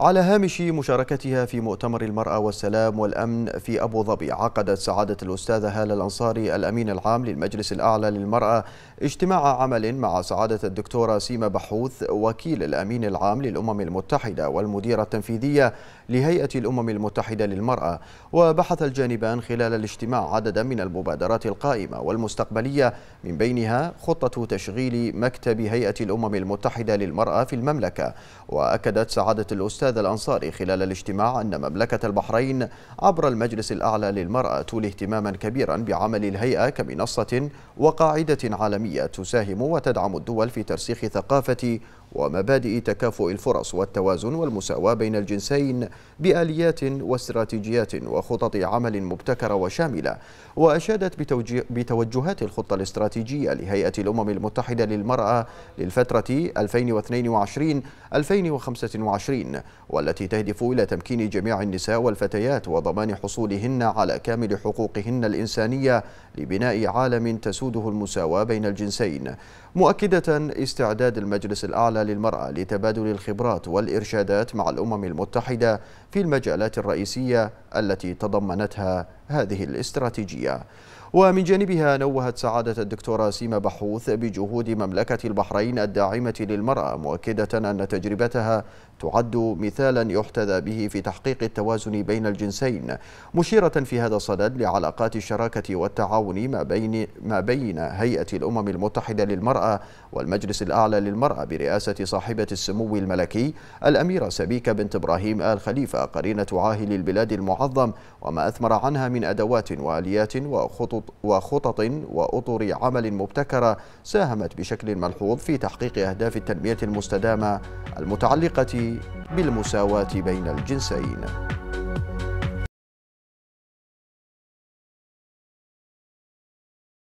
على هامش مشاركتها في مؤتمر المرأة والسلام والأمن في أبو ظبي عقدت سعادة الأستاذة هالة الأنصاري الأمين العام للمجلس الأعلى للمرأة اجتماع عمل مع سعادة الدكتورة سيما بحوث وكيل الأمين العام للأمم المتحدة والمديرة التنفيذية لهيئة الأمم المتحدة للمرأة وبحث الجانبان خلال الاجتماع عددا من المبادرات القائمة والمستقبلية من بينها خطة تشغيل مكتب هيئة الأمم المتحدة للمرأة في المملكة وأكدت سعادة الأستاذة الأستاذ الأنصاري خلال الاجتماع أن مملكة البحرين عبر المجلس الأعلى للمرأة تولي اهتماما كبيرا بعمل الهيئة كمنصة وقاعدة عالمية تساهم وتدعم الدول في ترسيخ ثقافة ومبادئ تكافؤ الفرص والتوازن والمساواة بين الجنسين بآليات واستراتيجيات وخطط عمل مبتكرة وشاملة وأشادت بتوجهات الخطة الاستراتيجية لهيئة الأمم المتحدة للمرأة للفترة 2022-2025 والتي تهدف إلى تمكين جميع النساء والفتيات وضمان حصولهن على كامل حقوقهن الإنسانية لبناء عالم تسوده المساواة بين الجنسين مؤكدة استعداد المجلس الأعلى للمرأة لتبادل الخبرات والإرشادات مع الأمم المتحدة في المجالات الرئيسية التي تضمنتها هذه الاستراتيجية ومن جانبها نوهت سعادة الدكتورة سيما بحوث بجهود مملكة البحرين الداعمة للمرأة مؤكدة أن تجربتها تعد مثالا يحتذى به في تحقيق التوازن بين الجنسين مشيرة في هذا الصدد لعلاقات الشراكة والتعاون ما بين ما بين هيئة الأمم المتحدة للمرأة والمجلس الأعلى للمرأة برئاسة صاحبة السمو الملكي الأميرة سبيكة بنت إبراهيم آل خليفة قرينة عاهل البلاد المعظم وما أثمر عنها من أدوات وآليات وخطط, وخطط وأطر عمل مبتكرة ساهمت بشكل ملحوظ في تحقيق أهداف التنمية المستدامة المتعلقة بالمساواة بين الجنسين